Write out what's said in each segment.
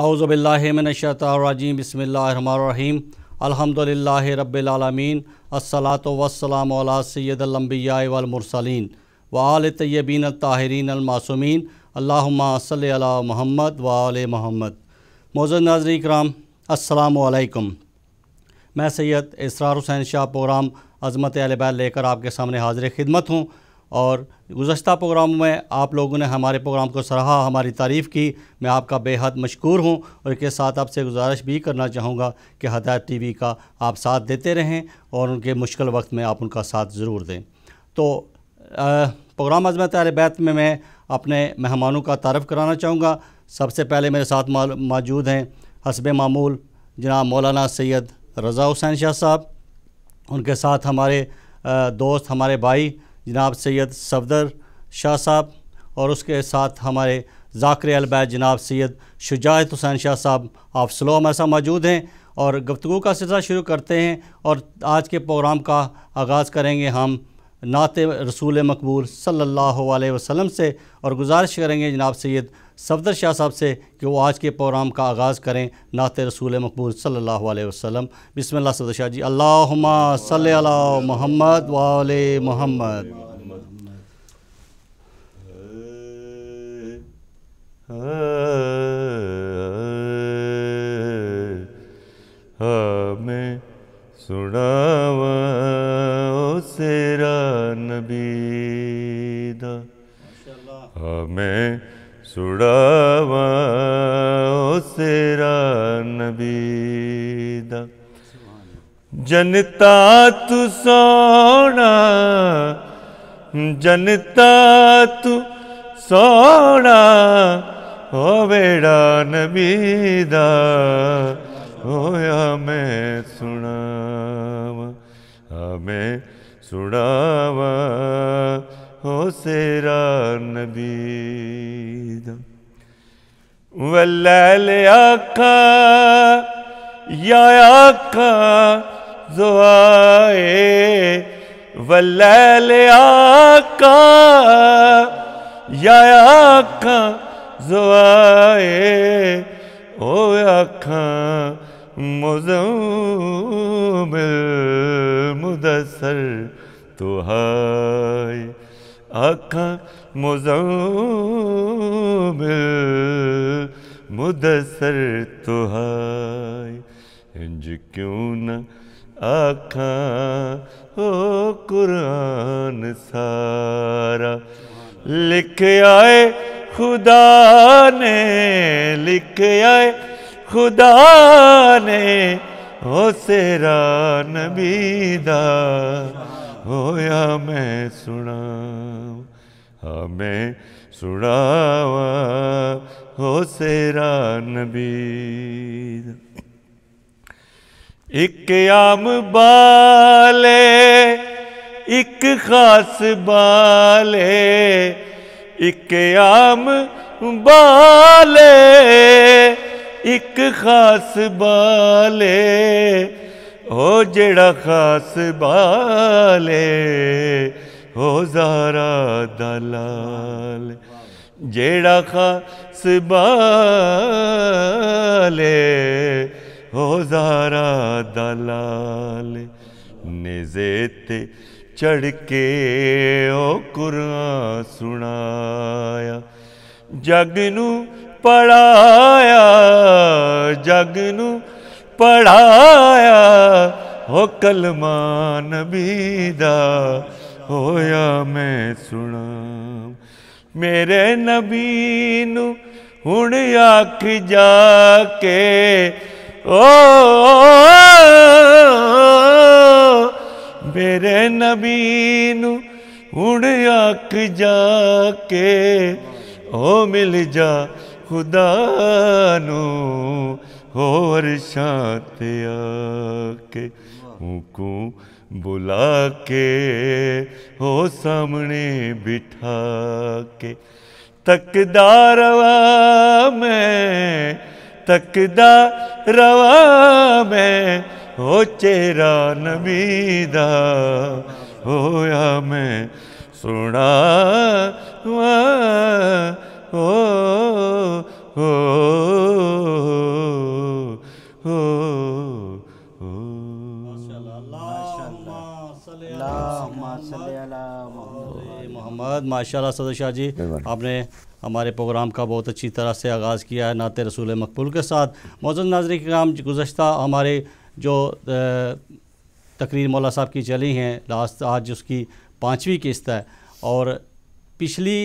اعوذ باللہ من الشیطان الرجیم بسم اللہ الرحمن الرحیم الحمدللہ رب العالمین الصلاة والسلام علی سید الانبیاء والمرسلین وآل طیبین الطاہرین المعصومین اللہم صلی علی محمد وآل محمد موزد ناظرین اکرام السلام علیکم میں سید اسرار حسین شاہ پرام بیل لے کر آپ کے سامنے حاضر خدمت ہوں اور گزشتہ پروگرام میں آپ لوگوں نے ہمارے پروگرام کو سراہا ہماری تعریف کی میں آپ کا بے حد مشکور ہوں اور کے ساتھ آپ سے گزارش بھی کرنا چاہوں گا کہ ہدایت ٹی وی کا آپ ساتھ دیتے رہیں اور ان کے مشکل وقت میں آپ ان کا ساتھ ضرور دیں تو پروگرام اہل بیت میں میں اپنے مہمانوں کا تعارف کرانا چاہوں گا سب سے پہلے میرے ساتھ موجود ہیں حسب معمول جناب مولانا سید رضا حسین شاہ صاحب ان کے ساتھ ہمارے دوست ہمارے بھائی جناب سید صفدر شاہ صاحب اور اس کے ساتھ ہمارے ذاکر البیت جناب سید شجاعت حسین شاہ صاحب سلو ہمارے ساتھ موجود ہیں اور گفتگو کا سلسلہ شروع کرتے ہیں اور آج کے پروگرام کا آغاز کریں گے ہم نعت رسول مقبول صلی اللہ علیہ وسلم سے اور گزارش کریں گے جناب سید صفدر شاہ صاحب سے کہ وہ آج کے پروگرام کا آغاز کریں نات رسول مقبول صلی اللہ علیہ وسلم بسم اللہ صدر شاہ جی اللہم صلی اللہ محمد وال محمد ہمیں میں سڑاوا سیرا نبی دا جنتا تو سونا جنتا تو سونا او ویڑا نبی دا اویا میں سڑاوا ہمیں سڑاوا سیرا ربی دیا آقا یا آقا دعائے و آقا یا آقا دعائے او آقا مزم المدسر تو ہائے آقا مز مدسر انج کیوں نہ آقا او قرآن سارا لکھ آئے خدا نے لکھ آئے خدا نے ہو سیرا نبی دا ہویا میں سنا ہمیں سناوا ہو سیرا نبی ایک عام بالے ایک خاص بالے ایک عام بالے ایک خاص بالے ਹੋ ਜਿਹੜਾ ਖਾਸ ਬਾਲੇ ਹੋ ਜ਼ਾਰਾ ਦਲਾਲ ਜਿਹੜਾ ਖਾਸ ਬਾਲੇ ਹੋ ਜ਼ਾਰਾ ਦਲਾਲ ਨਿਜ਼ੇ ਤੇ ਚੜ ਕੇ ਉਹ ਕੁਰਾਨ ਸੁਣਾਇਆ ਜਗ ਨੂੰ ਪੜਾਇਆ ਜਗ ਨੂੰ ਪੜਾਇਆ ਹੋ ਕਲਮਾ ਨਬੀ ਦਾ ਹੋਇਆ ਮੈਂ ਸੁਣਾ ਮੇਰੇ ਨਬੀ ਨੂੰ ਹੁਣ ਆਖ ਜਾ ਕੇ ਓ ਮੇਰੇ ਨਬੀ ਨੂੰ ਹੁਣ ਆਖ ਜਾ ਕੇ ਓ ਮਿਲ ਜਾ ਖੁਦਾ ਨੂੰ اور شانت ہو ر کو بلا کے ہو سامنے بٹھا کے تکدہ روا میں تکدہ روا میں ہو چیرا نمینہ ہویا میں سنا ہوا ہو ماشاءاللہ صدر شاہ جی آپ نے ہمارے پروگرام کا بہت اچھی طرح سے آغاز کیا ہے نعت رسول مقبول کے ساتھ موزن ناظری کام گزشتہ ہمارے جو تقریر مولا صاحب کی چلی ہیں لاسٹ آج اس کی پانچویں قسط ہے اور پچھلی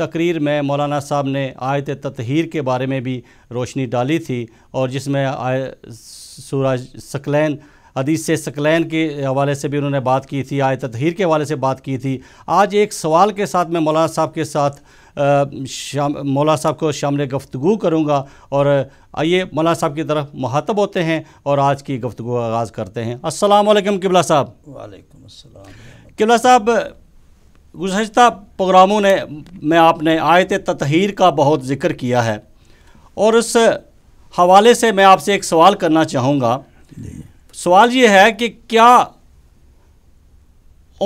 تقریر میں مولانا صاحب نے آیت تطہیر کے بارے میں بھی روشنی ڈالی تھی اور جس میں سورہ سکلین حدیث سے سکلین کے حوالے سے بھی انہوں نے بات کی تھی آیت تطہیر کے حوالے سے بات کی تھی آج ایک سوال کے ساتھ میں مولانا صاحب کے ساتھ شام صاحب کو شامل گفتگو کروں گا اور آئیے مولانا صاحب کی طرف مہاطب ہوتے ہیں اور آج کی گفتگو آغاز کرتے ہیں السلام علیکم قبلہ صاحب وعلیکم السلام قبلہ صاحب گزشتہ پروگراموں نے میں آپ نے آیت تطہیر کا بہت ذکر کیا ہے اور اس حوالے سے میں آپ سے ایک سوال کرنا چاہوں گا جی۔ سوال یہ ہے کہ کیا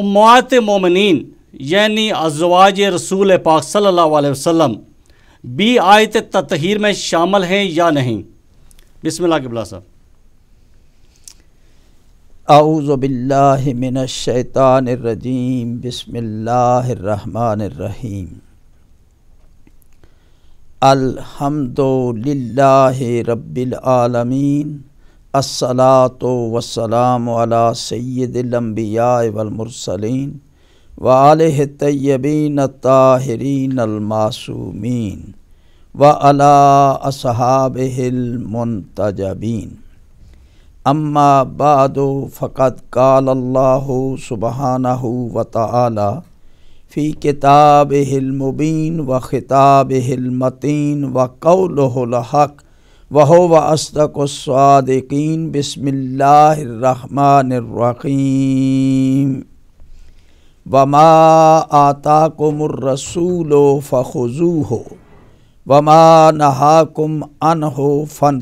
اموات مومنین یعنی ازواج رسول پاک صلی اللہ علیہ وسلم بھی آیت تطہیر میں شامل ہیں یا نہیں بسم اللہ قبلہ صاحب اعوذ باللہ من الشیطان الرجیم بسم اللہ الرحمن الرحیم الحمد للہ رب العالمین السلات وسلام ولا سید الانبیاء والمرسلین و علح الطاہرین الماصومین و اصحابہ المنتجبین اما بعد فقد قال اللہ سبحانہ وتعالی و تلا فی کتاب ہلمبین و خطاب ہلمتی و قول وہ و استق الصادقین بسم اللہ الرحمن الرحیم وما آتاکم الرسول ارسول وما نہاکم ان ہو فن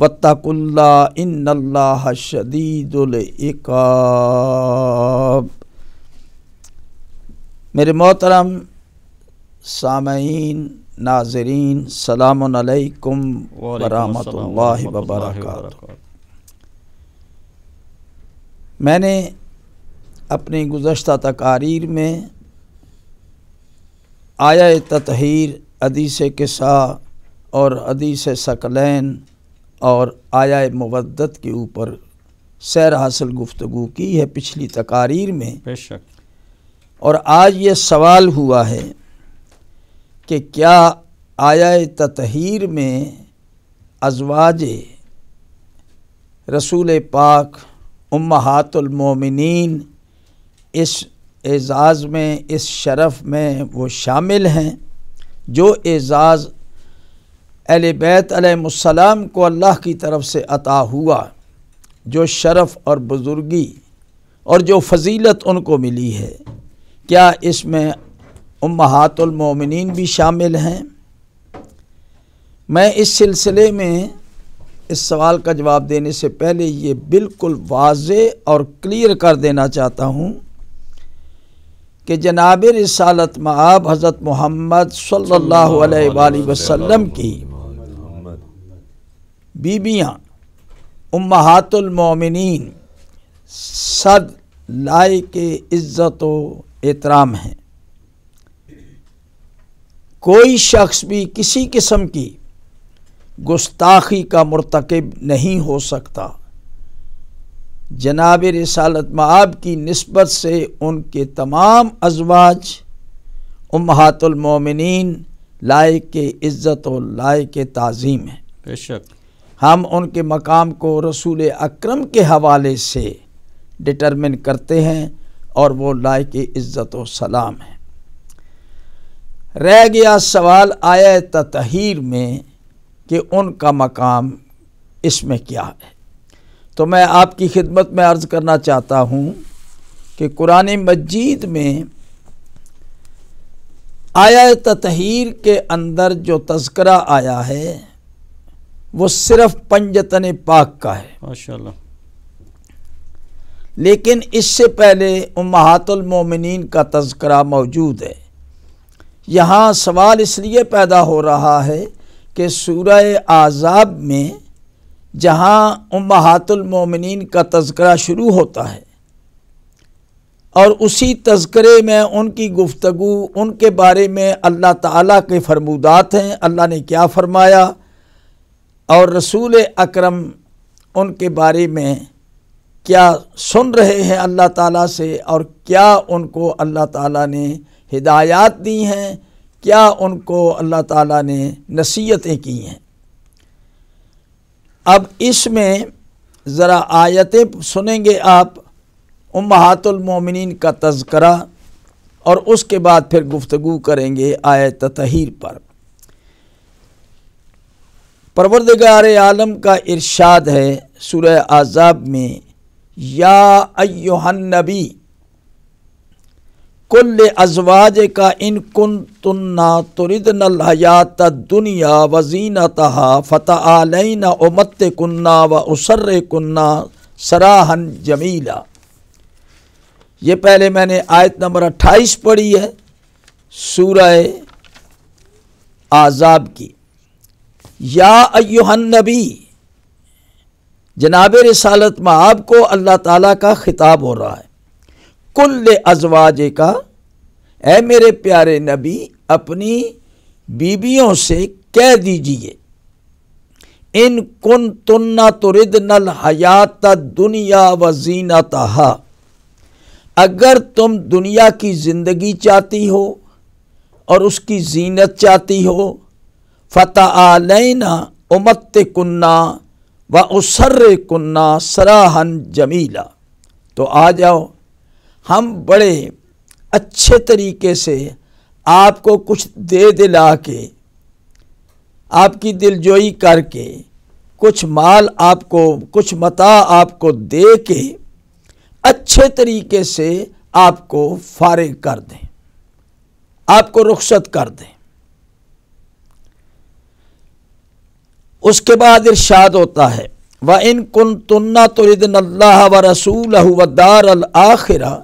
اللہ ان اللہ شدید العقاب میرے محترم سامعین ناظرین السلام علیکم ورحمۃ اللہ وبرکاتہ میں نے اپنی گزشتہ تقاریر میں آیا تطہیر عدیث قصہ اور عدیث ثقلین اور آیا مودت کے اوپر سیر حاصل گفتگو کی ہے پچھلی تقاریر میں اور آج یہ سوال ہوا ہے کہ کیا آیا تطہیر میں ازواج رسول پاک امہات المومنین اس اعزاز میں اس شرف میں وہ شامل ہیں جو اعزاز اہل بیت علیہ السلام کو اللہ کی طرف سے عطا ہوا جو شرف اور بزرگی اور جو فضیلت ان کو ملی ہے کیا اس میں امہات المومنین بھی شامل ہیں میں اس سلسلے میں اس سوال کا جواب دینے سے پہلے یہ بالکل واضح اور کلیئر کر دینا چاہتا ہوں کہ جناب رسالت معاب حضرت محمد صلی اللہ علیہ وآلہ وسلم کی بیبیاں امہات المومنین صد لائے کے عزت و احترام ہیں کوئی شخص بھی کسی قسم کی گستاخی کا مرتکب نہیں ہو سکتا جناب رسالت معاب کی نسبت سے ان کے تمام ازواج امہات المومنین لائق عزت و لائق تعظیم ہیں بے شک ہم ان کے مقام کو رسول اکرم کے حوالے سے ڈٹرمن کرتے ہیں اور وہ لائق عزت و سلام ہیں رہ گیا سوال آئے تطہیر میں کہ ان کا مقام اس میں کیا ہے تو میں آپ کی خدمت میں عرض کرنا چاہتا ہوں کہ قرآن مجید میں آیا تطہیر کے اندر جو تذکرہ آیا ہے وہ صرف پنجتن پاک کا ہے ماشاءاللہ لیکن اس سے پہلے امہات المومنین کا تذکرہ موجود ہے یہاں سوال اس لیے پیدا ہو رہا ہے کہ سورہ عذاب میں جہاں امہات المومنین کا تذکرہ شروع ہوتا ہے اور اسی تذکرے میں ان کی گفتگو ان کے بارے میں اللہ تعالیٰ کے فرمودات ہیں اللہ نے کیا فرمایا اور رسول اکرم ان کے بارے میں کیا سن رہے ہیں اللہ تعالیٰ سے اور کیا ان کو اللہ تعالیٰ نے ہدایات دی ہیں کیا ان کو اللہ تعالیٰ نے نصیحتیں کی ہیں اب اس میں ذرا آیتیں سنیں گے آپ امہات المومنین کا تذکرہ اور اس کے بعد پھر گفتگو کریں گے آیت تطہیر پر پروردگار عالم کا ارشاد ہے سورہ عذاب میں یا ایوہ نبی کل ازواج کا ان کن تن تردن الحیات دنیا وزین تہا فتح علین امت کنّا و اسر کنہ سراہن جمیلا یہ پہلے میں نے آیت نمبر اٹھائیس پڑھی ہے سورہ آزاب کی یا ایوہن نبی جناب رسالت میں آپ کو اللہ تعالیٰ کا خطاب ہو رہا ہے کل ازواج کا اے میرے پیارے نبی اپنی بیویوں سے کہہ دیجئے ان کن تن تردن الحیات دنیا و زینتہا اگر تم دنیا کی زندگی چاہتی ہو اور اس کی زینت چاہتی ہو فتح علینہ امت کنّا و اسر کنہ سراہن جمیلا تو آ جاؤ ہم بڑے اچھے طریقے سے آپ کو کچھ دے دلا کے آپ کی دلجوئی کر کے کچھ مال آپ کو کچھ متا آپ کو دے کے اچھے طریقے سے آپ کو فارغ کر دیں آپ کو رخصت کر دیں اس کے بعد ارشاد ہوتا ہے وَإِن ان کن اللَّهَ اللہ و رسول الآخرہ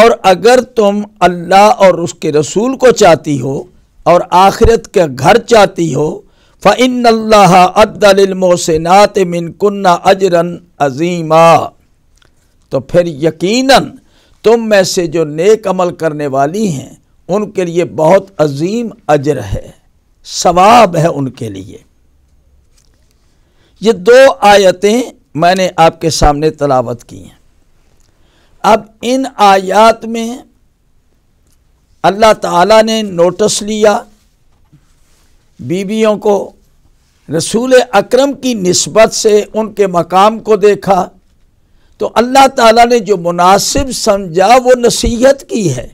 اور اگر تم اللہ اور اس کے رسول کو چاہتی ہو اور آخرت کے گھر چاہتی ہو فعن اللہ عبدل سے من کنّا اجرن عظیم تو پھر یقیناً تم میں سے جو نیک عمل کرنے والی ہیں ان کے لیے بہت عظیم اجر ہے ثواب ہے ان کے لیے یہ دو آیتیں میں نے آپ کے سامنے تلاوت کی ہیں اب ان آیات میں اللہ تعالیٰ نے نوٹس لیا بیویوں کو رسول اکرم کی نسبت سے ان کے مقام کو دیکھا تو اللہ تعالیٰ نے جو مناسب سمجھا وہ نصیحت کی ہے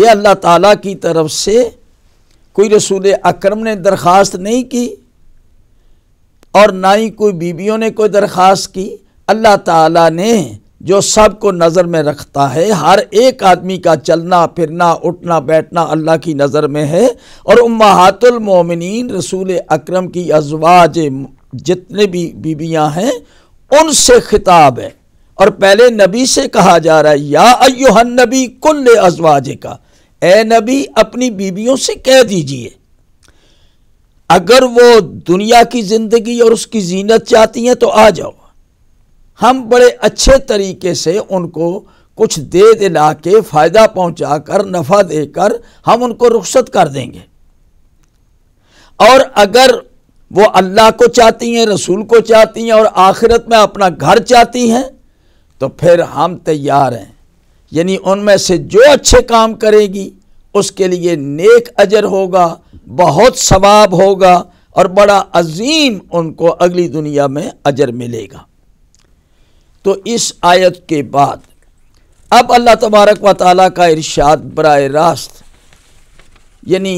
یہ اللہ تعالیٰ کی طرف سے کوئی رسول اکرم نے درخواست نہیں کی اور نہ ہی کوئی بیویوں نے کوئی درخواست کی اللہ تعالیٰ نے جو سب کو نظر میں رکھتا ہے ہر ایک آدمی کا چلنا پھرنا اٹھنا بیٹھنا اللہ کی نظر میں ہے اور امہات المومنین رسول اکرم کی ازواج جتنے بھی بیویاں ہیں ان سے خطاب ہے اور پہلے نبی سے کہا جا رہا ہے یا ایوہ النبی کل ازواج کا اے نبی اپنی بیویوں سے کہہ دیجئے اگر وہ دنیا کی زندگی اور اس کی زینت چاہتی ہیں تو آ جاؤ ہم بڑے اچھے طریقے سے ان کو کچھ دے دلا کے فائدہ پہنچا کر نفع دے کر ہم ان کو رخصت کر دیں گے اور اگر وہ اللہ کو چاہتی ہیں رسول کو چاہتی ہیں اور آخرت میں اپنا گھر چاہتی ہیں تو پھر ہم تیار ہیں یعنی ان میں سے جو اچھے کام کرے گی اس کے لیے نیک اجر ہوگا بہت ثواب ہوگا اور بڑا عظیم ان کو اگلی دنیا میں اجر ملے گا تو اس آیت کے بعد اب اللہ تبارک و تعالیٰ کا ارشاد براہ راست یعنی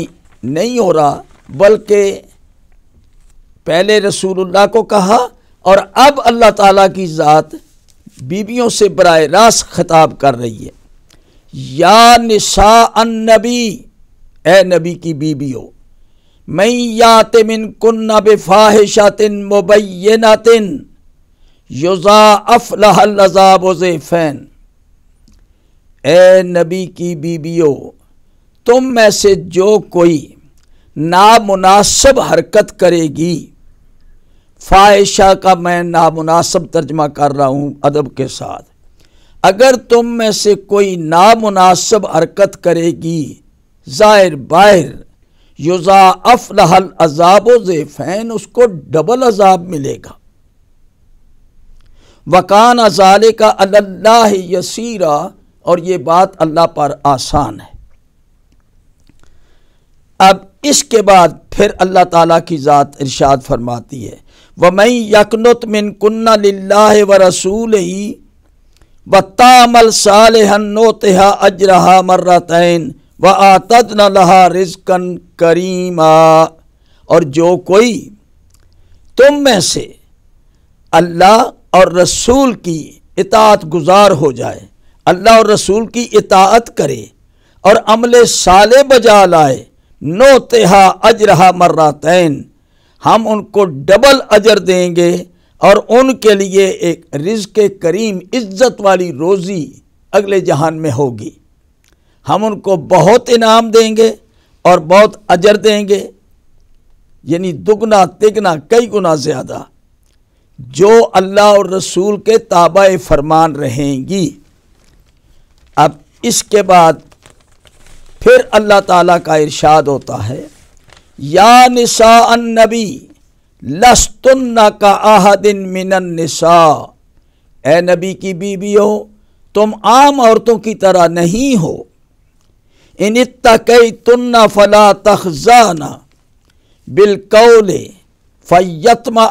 نہیں ہو رہا بلکہ پہلے رسول اللہ کو کہا اور اب اللہ تعالیٰ کی ذات بیویوں سے براہ راست خطاب کر رہی ہے یا نساء النبی اے نبی کی بیویوں میں یات من کن نہ بے یوزا افلح الزاب و ضے اے نبی کی بی تم میں سے جو کوئی نامناسب حرکت کرے گی فائشہ کا میں نامناسب ترجمہ کر رہا ہوں ادب کے ساتھ اگر تم میں سے کوئی نامناسب حرکت کرے گی ظاہر باہر یوزا افلح الزاب و ذیفین اس کو ڈبل عذاب ملے گا وکان ازال کا اللہ یسیرا اور یہ بات اللہ پر آسان ہے اب اس کے بعد پھر اللہ تعالیٰ کی ذات ارشاد فرماتی ہے وہ میں مِنْ من کن وَرَسُولِهِ و رسول و تامل مَرَّتَيْن نوتحا اجرہ مرتعین و اور جو کوئی تم میں سے اللہ اور رسول کی اطاعت گزار ہو جائے اللہ اور رسول کی اطاعت کرے اور عمل سالے بجا لائے نو تہا اجرہ مراتین ہم ان کو ڈبل اجر دیں گے اور ان کے لیے ایک رزق کریم عزت والی روزی اگلے جہان میں ہوگی ہم ان کو بہت انعام دیں گے اور بہت اجر دیں گے یعنی دگنا تگنا کئی گنا زیادہ جو اللہ اور رسول کے تابع فرمان رہیں گی اب اس کے بعد پھر اللہ تعالیٰ کا ارشاد ہوتا ہے یا نساء النبی لستن کا آہد من النساء اے نبی کی بیویوں ہو تم عام عورتوں کی طرح نہیں ہو ان اتقیتن فلا تخزانہ بالکولے فیتما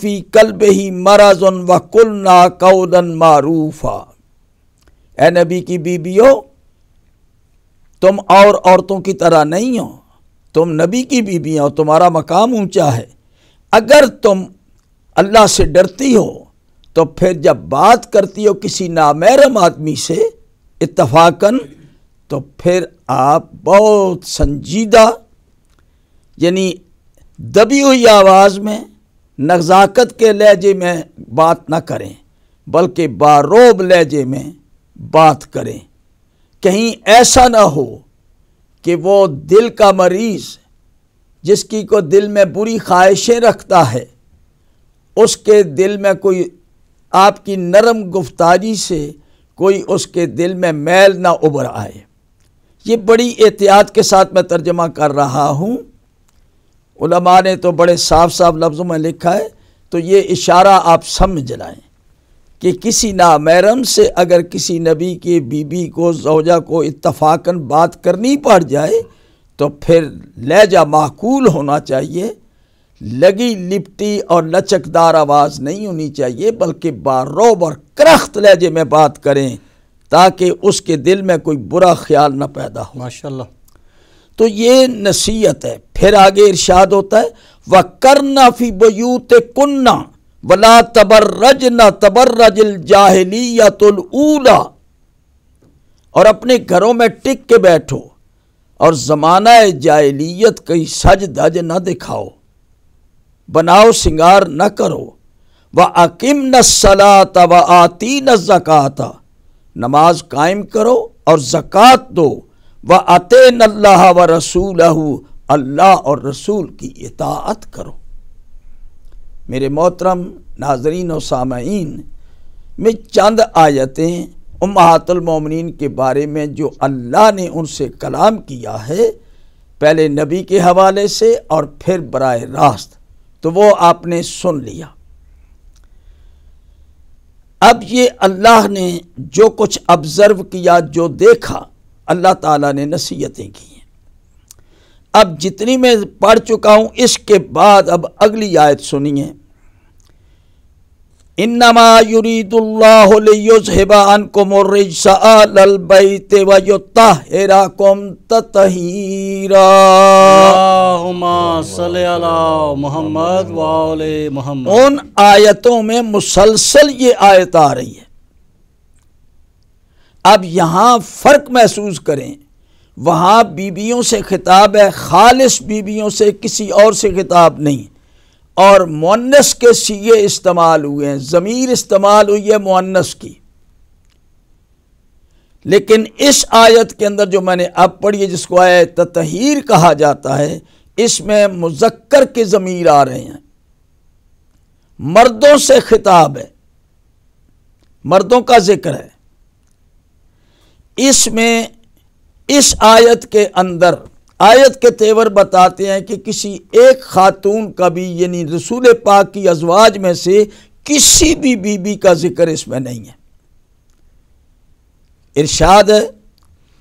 فی کلب ہی مراضن و کلنا نا معروف اے نبی کی بیویوں تم اور عورتوں کی طرح نہیں ہو تم نبی کی بیویاں ہو تمہارا مقام اونچا ہے اگر تم اللہ سے ڈرتی ہو تو پھر جب بات کرتی ہو کسی نامحرم آدمی سے اتفاقاً تو پھر آپ بہت سنجیدہ یعنی دبی ہوئی آواز میں نزاکت کے لہجے میں بات نہ کریں بلکہ باروب لہجے میں بات کریں کہیں ایسا نہ ہو کہ وہ دل کا مریض جس کی کو دل میں بری خواہشیں رکھتا ہے اس کے دل میں کوئی آپ کی نرم گفتاری سے کوئی اس کے دل میں میل نہ آئے یہ بڑی احتیاط کے ساتھ میں ترجمہ کر رہا ہوں علماء نے تو بڑے صاف صاف لفظوں میں لکھا ہے تو یہ اشارہ آپ سمجھ لائیں کہ کسی نامیرم سے اگر کسی نبی کے بیوی کو زوجہ کو اتفاقاً بات کرنی پڑ جائے تو پھر لہجہ معقول ہونا چاہیے لگی لپٹی اور لچکدار آواز نہیں ہونی چاہیے بلکہ باروب اور کرخت لہجے میں بات کریں تاکہ اس کے دل میں کوئی برا خیال نہ پیدا ہو ماشاءاللہ تو یہ نصیحت ہے پھر آگے ارشاد ہوتا ہے وہ کرنا فی بیوت کننا ولا تبرج نہ تبرج الجاہلیت الا اور اپنے گھروں میں ٹک کے بیٹھو اور زمانہ جاہلیت کئی سج دج نہ دکھاؤ بناؤ سنگار نہ کرو وہ عکم نہ سلا و آتی نہ نماز قائم کرو اور زکوٰۃ دو وہ عطے اللہ و رسول اللہ اور رسول کی اطاعت کرو میرے محترم ناظرین و سامعین میں چند آیتیں امہات المومنین کے بارے میں جو اللہ نے ان سے کلام کیا ہے پہلے نبی کے حوالے سے اور پھر براہ راست تو وہ آپ نے سن لیا اب یہ اللہ نے جو کچھ ابزرو کیا جو دیکھا اللہ تعالیٰ نے نصیحتیں کی اب جتنی میں پڑھ چکا ہوں اس کے بعد اب اگلی آیت سنیے انما یرید اللہ لیزہب عنکم الرجس آل البیت ویطہراکم تطہیرا اللہم صلی علی محمد وعال محمد ان آیتوں میں مسلسل یہ آیت آ رہی ہے اب یہاں فرق محسوس کریں وہاں بیوں سے خطاب ہے خالص بیبیوں سے کسی اور سے خطاب نہیں اور مونس کے سیے استعمال ہوئے ہیں ضمیر استعمال ہوئی ہے مونس کی لیکن اس آیت کے اندر جو میں نے اب پڑھی ہے جس کو آئے تطہیر کہا جاتا ہے اس میں مذکر کے ضمیر آ رہے ہیں مردوں سے خطاب ہے مردوں کا ذکر ہے اس میں اس آیت کے اندر آیت کے تیور بتاتے ہیں کہ کسی ایک خاتون کا بھی یعنی رسول پاک کی ازواج میں سے کسی بھی بی بی کا ذکر اس میں نہیں ہے ارشاد ہے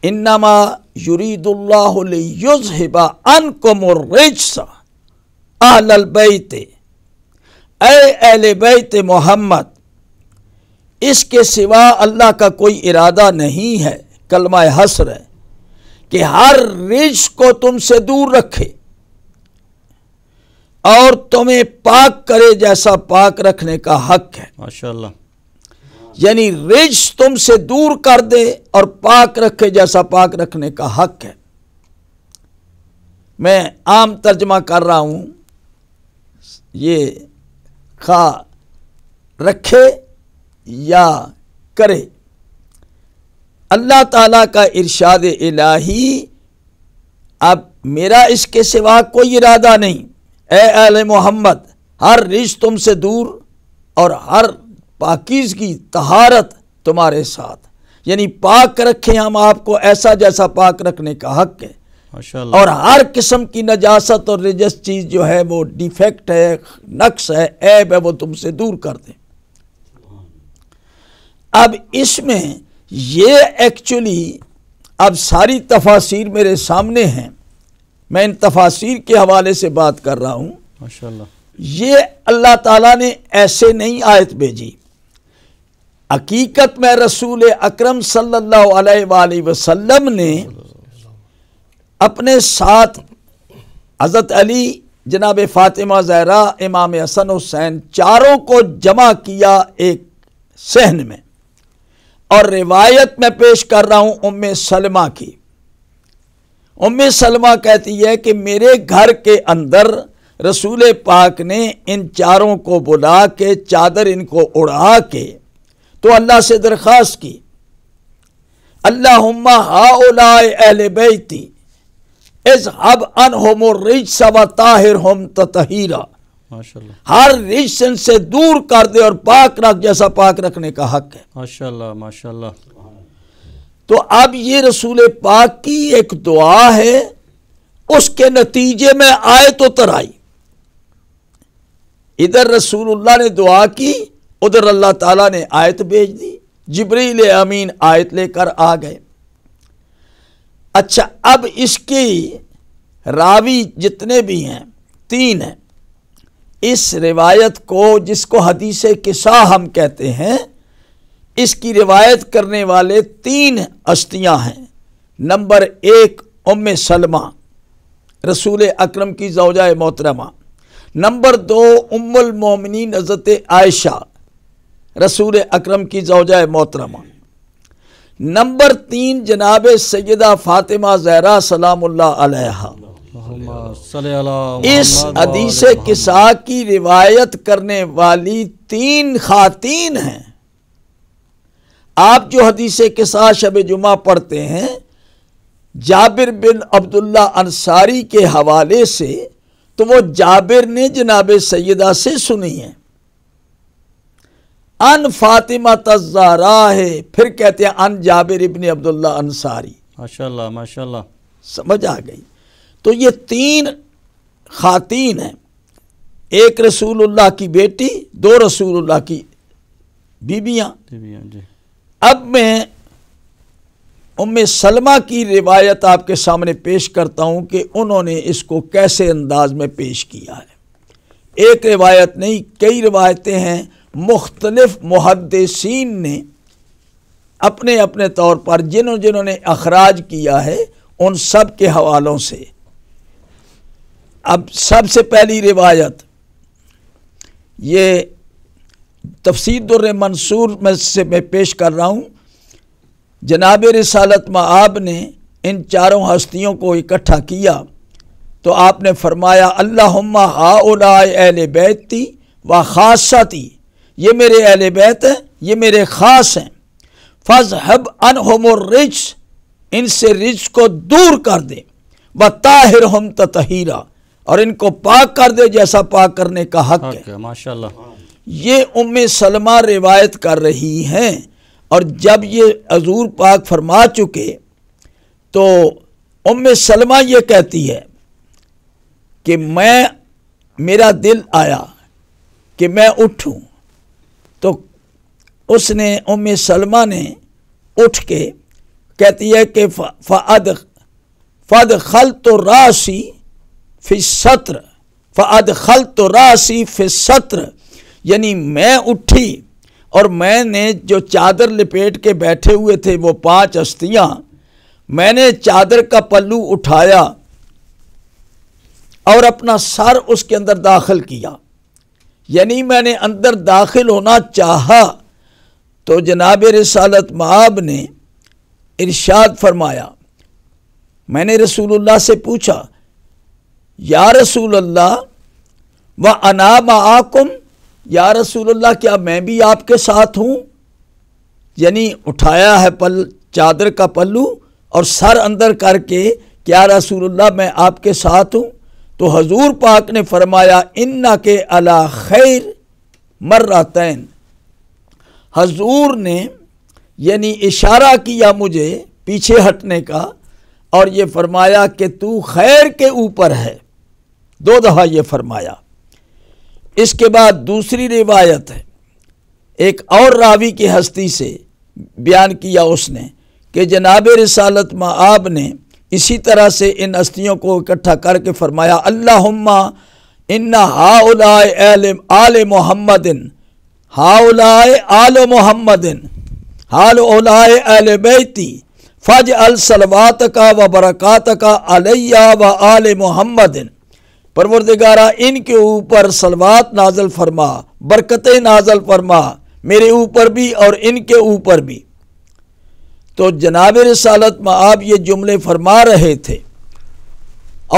انما یرید اللہ لیزہبا انکم الرجس اہل اہل البیت اے بیت محمد اس کے سوا اللہ کا کوئی ارادہ نہیں ہے کلمہ حسر ہے کہ ہر رج کو تم سے دور رکھے اور تمہیں پاک کرے جیسا پاک رکھنے کا حق ہے ماشاءاللہ یعنی رج تم سے دور کر دے اور پاک رکھے جیسا پاک رکھنے کا حق ہے میں عام ترجمہ کر رہا ہوں یہ کھا رکھے یا کرے اللہ تعالیٰ کا ارشاد الہی اب میرا اس کے سوا کوئی ارادہ نہیں اے اہل محمد ہر رشت تم سے دور اور ہر پاکیز کی تہارت تمہارے ساتھ یعنی پاک رکھیں ہم آپ کو ایسا جیسا پاک رکھنے کا حق ہے اور ہر قسم کی نجاست اور رجس چیز جو ہے وہ ڈیفیکٹ ہے نقص ہے ایب ہے وہ تم سے دور کر دیں اب اس میں یہ ایکچولی اب ساری تفاصیر میرے سامنے ہیں میں ان تفاصیر کے حوالے سے بات کر رہا ہوں یہ اللہ تعالیٰ نے ایسے نہیں آیت بھیجی حقیقت میں رسول اکرم صلی اللہ علیہ وآلہ وسلم نے اپنے ساتھ حضرت علی جناب فاطمہ زہرہ امام حسن حسین چاروں کو جمع کیا ایک صحن میں اور روایت میں پیش کر رہا ہوں ام سلمہ کی ام سلمہ کہتی ہے کہ میرے گھر کے اندر رسول پاک نے ان چاروں کو بلا کے چادر ان کو اڑا کے تو اللہ سے درخواست کی اللہم اہل بیتی الرجس و طاہرہم تطہیرہ ہر رجسن سے دور کر دے اور پاک رکھ جیسا پاک رکھنے کا حق ہے ماشاءاللہ ماشاءاللہ تو اب یہ رسول پاک کی ایک دعا ہے اس کے نتیجے میں آئے تو ادھر رسول اللہ نے دعا کی ادھر اللہ تعالیٰ نے آیت بھیج دی جبریل امین آیت لے کر آ گئے اچھا اب اس کی راوی جتنے بھی ہیں تین ہیں اس روایت کو جس کو حدیث قصہ ہم کہتے ہیں اس کی روایت کرنے والے تین ہستیاں ہیں نمبر ایک ام سلمہ رسول اکرم کی زوجہ محترمہ نمبر دو ام المومنی نظرت عائشہ رسول اکرم کی زوجہ محترمہ نمبر تین جناب سیدہ فاطمہ زہرا سلام اللہ علیہ اس عدیث کسا کی روایت کرنے والی تین خواتین ہیں آپ جو حدیث کسا شب جمعہ پڑھتے ہیں جابر بن عبداللہ انصاری کے حوالے سے تو وہ جابر نے جناب سیدہ سے سنی ہے ان فاطمہ تزارہ ہے پھر کہتے ہیں ان جابر ابن عبداللہ انصاری ماشاء اللہ سمجھ آ گئی تو یہ تین خواتین ہیں ایک رسول اللہ کی بیٹی دو رسول اللہ کی بیبیاں جی۔ اب میں ام سلمہ کی روایت آپ کے سامنے پیش کرتا ہوں کہ انہوں نے اس کو کیسے انداز میں پیش کیا ہے ایک روایت نہیں کئی روایتیں ہیں مختلف محدثین نے اپنے اپنے طور پر جنہوں جنہوں نے اخراج کیا ہے ان سب کے حوالوں سے اب سب سے پہلی روایت یہ تفسیر در منصور میں سے میں پیش کر رہا ہوں جناب رسالت معاب نے ان چاروں ہستیوں کو اکٹھا کیا تو آپ نے فرمایا اللہم آئے اہل بیت تھی و خاصہ تھی یہ میرے اہل بیت ہیں یہ میرے خاص ہیں فض ہب انم ان سے رجس کو دور کر دے باہر ہم تطہیرہ اور ان کو پاک کر دے جیسا پاک کرنے کا حق ہے یہ ام سلمہ روایت کر رہی ہیں اور جب یہ حضور پاک فرما چکے تو ام سلمہ یہ کہتی ہے کہ میں میرا دل آیا کہ میں اٹھوں تو اس نے ام سلمہ نے اٹھ کے کہتی ہے کہ فد فد خل تو فی سطر فعد خلط راسی فی سطر یعنی میں اٹھی اور میں نے جو چادر لپیٹ کے بیٹھے ہوئے تھے وہ پانچ استیاں میں نے چادر کا پلو اٹھایا اور اپنا سر اس کے اندر داخل کیا یعنی میں نے اندر داخل ہونا چاہا تو جناب رسالت معاب نے ارشاد فرمایا میں نے رسول اللہ سے پوچھا یا رسول اللہ و انا معاکم یا رسول اللہ کیا میں بھی آپ کے ساتھ ہوں یعنی اٹھایا ہے پل چادر کا پلو اور سر اندر کر کے کیا رسول اللہ میں آپ کے ساتھ ہوں تو حضور پاک نے فرمایا انا کے علا خیر مراتین حضور نے یعنی اشارہ کیا مجھے پیچھے ہٹنے کا اور یہ فرمایا کہ تو خیر کے اوپر ہے دو دفعہ یہ فرمایا اس کے بعد دوسری روایت ہے ایک اور راوی کی ہستی سے بیان کیا اس نے کہ جناب رسالت معاب نے اسی طرح سے ان ہستیوں کو اکٹھا کر کے فرمایا اللہم in how all Muhammad Mohammedan ہاؤلائے Muhammad Mohammedan hall الاء بیتی فج کا و کا علیہ و آل محمد پروردگارہ ان کے اوپر سلوات نازل فرما برکتیں نازل فرما میرے اوپر بھی اور ان کے اوپر بھی تو جناب رسالت میں آپ یہ جملے فرما رہے تھے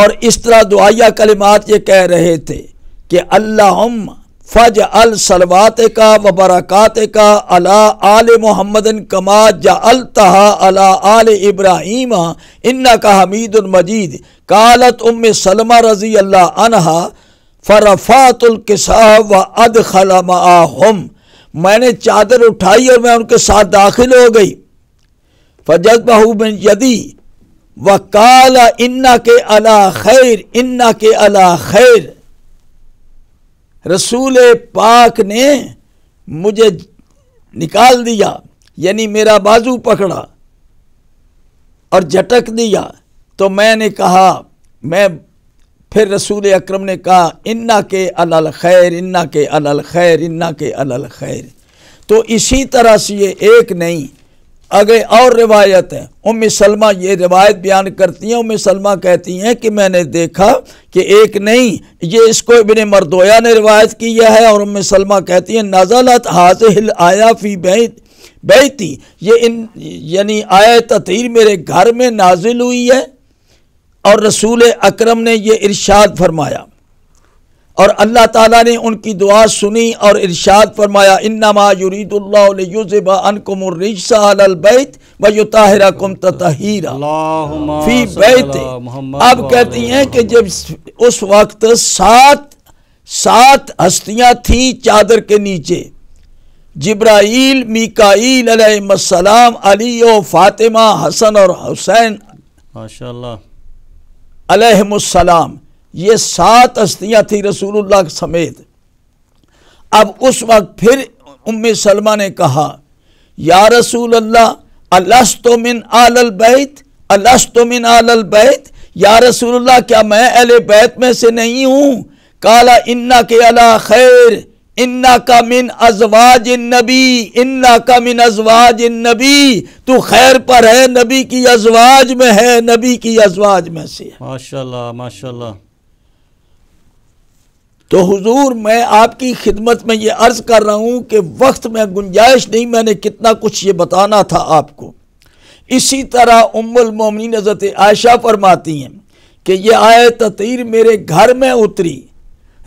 اور اس طرح دعائیہ کلمات یہ کہہ رہے تھے کہ اللہم فج السلوات کا و برکات کا اللہ آل محمد کما جا التحا اللہ عل ابراہیم انا کا حمید المجید کالت ام سلم رضی اللہ عنہا فرفات القصا و اد خلم آم میں نے چادر اٹھائی اور میں ان کے ساتھ داخل ہو گئی فجد بہ بن یدی و کال ان کے اللہ خیر ان کے اللہ خیر رسول پاک نے مجھے نکال دیا یعنی میرا بازو پکڑا اور جھٹک دیا تو میں نے کہا میں پھر رسول اکرم نے کہا انا کے اللل خیر ان کے اللل خیر ان کے اللل خیر تو اسی طرح سے یہ ایک نہیں آگے اور روایت ہیں ام سلمہ یہ روایت بیان کرتی ہیں ام سلمہ کہتی ہیں کہ میں نے دیکھا کہ ایک نہیں یہ اس کو ابن مردویا نے روایت کیا ہے اور ام سلمہ کہتی ہیں نازالت بیت بیتی یہ ان یعنی آیا تطیر میرے گھر میں نازل ہوئی ہے اور رسول اکرم نے یہ ارشاد فرمایا اور اللہ تعالیٰ نے ان کی دعا سنی اور ارشاد فرمایا انما یرید اللہ الرجس علی البیت فی بیت اب کہتی ہیں کہ جب اس وقت سات سات ہستیاں تھیں چادر کے نیچے جبرائیل میکائیل علیہ السلام علی و فاطمہ حسن اور حسین ماشاء اللہ علیہ السلام یہ سات ہستیاں تھیں رسول اللہ سمیت اب اس وقت پھر ام سلمہ نے کہا یا رسول اللہ اللہ تو من آل البیت اللہ تو من آل البیت یا رسول اللہ کیا میں اہل بیت میں سے نہیں ہوں کالا انا کے اللہ خیر انا کا من ازواج النبی نبی انا کا من ازواج النبی نبی تو خیر پر ہے نبی کی ازواج میں ہے نبی کی ازواج میں سے ماشاء اللہ ماشاء اللہ تو حضور میں آپ کی خدمت میں یہ عرض کر رہا ہوں کہ وقت میں گنجائش نہیں میں نے کتنا کچھ یہ بتانا تھا آپ کو اسی طرح ام المومنین حضرت عائشہ فرماتی ہیں کہ یہ آئے تطیر میرے گھر میں اتری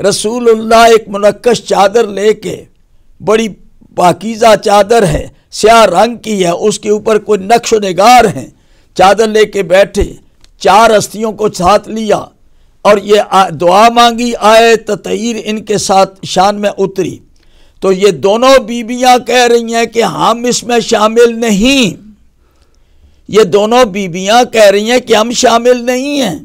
رسول اللہ ایک منقش چادر لے کے بڑی پاکیزہ چادر ہے سیاہ رنگ کی ہے اس کے اوپر کوئی نقش و نگار ہیں چادر لے کے بیٹھے چار ہستیوں کو ساتھ لیا اور یہ دعا مانگی آئے تطئی ان کے ساتھ شان میں اتری تو یہ دونوں بیویاں کہہ رہی ہیں کہ ہم اس میں شامل نہیں یہ دونوں بیویاں کہہ رہی ہیں کہ ہم شامل نہیں ہیں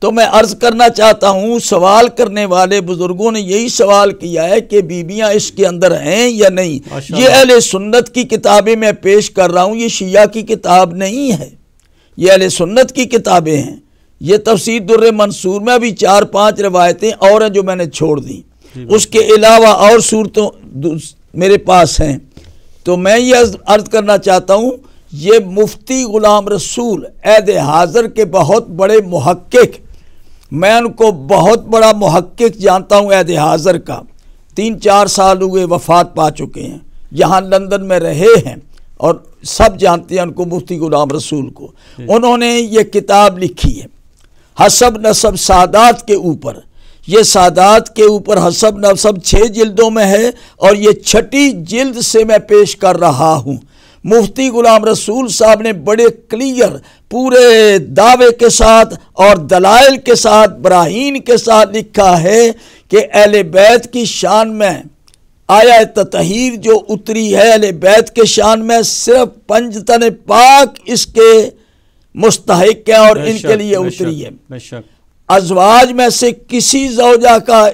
تو میں عرض کرنا چاہتا ہوں سوال کرنے والے بزرگوں نے یہی سوال کیا ہے کہ بیویاں اس کے اندر ہیں یا نہیں یہ اہل سنت کی کتابیں میں پیش کر رہا ہوں یہ شیعہ کی کتاب نہیں ہے یہ اہل سنت کی کتابیں ہیں یہ تفسیر در منصور میں ابھی چار پانچ روایتیں اور ہیں جو میں نے چھوڑ دیں جی، اس کے علاوہ اور صورتوں میرے پاس ہیں تو میں یہ عرض کرنا چاہتا ہوں یہ مفتی غلام رسول عید حاضر کے بہت بڑے محقق میں ان کو بہت بڑا محقق جانتا ہوں عید حاضر کا تین چار سال ہوئے وفات پا چکے ہیں یہاں لندن میں رہے ہیں اور سب جانتے ہیں ان کو مفتی غلام رسول کو جی۔ انہوں نے یہ کتاب لکھی ہے حسب نصب سادات کے اوپر یہ سادات کے اوپر حسب نصب چھ جلدوں میں ہے اور یہ چھٹی جلد سے میں پیش کر رہا ہوں مفتی غلام رسول صاحب نے بڑے کلیئر پورے دعوے کے ساتھ اور دلائل کے ساتھ براہین کے ساتھ لکھا ہے کہ اہل بیت کی شان میں آیا تطہیر جو اتری ہے اہل بیت کے شان میں صرف پنجتن پاک اس کے مستحق ہے اور ان کے لیے اتری ہے ازواج میں سے کسی زوجہ کا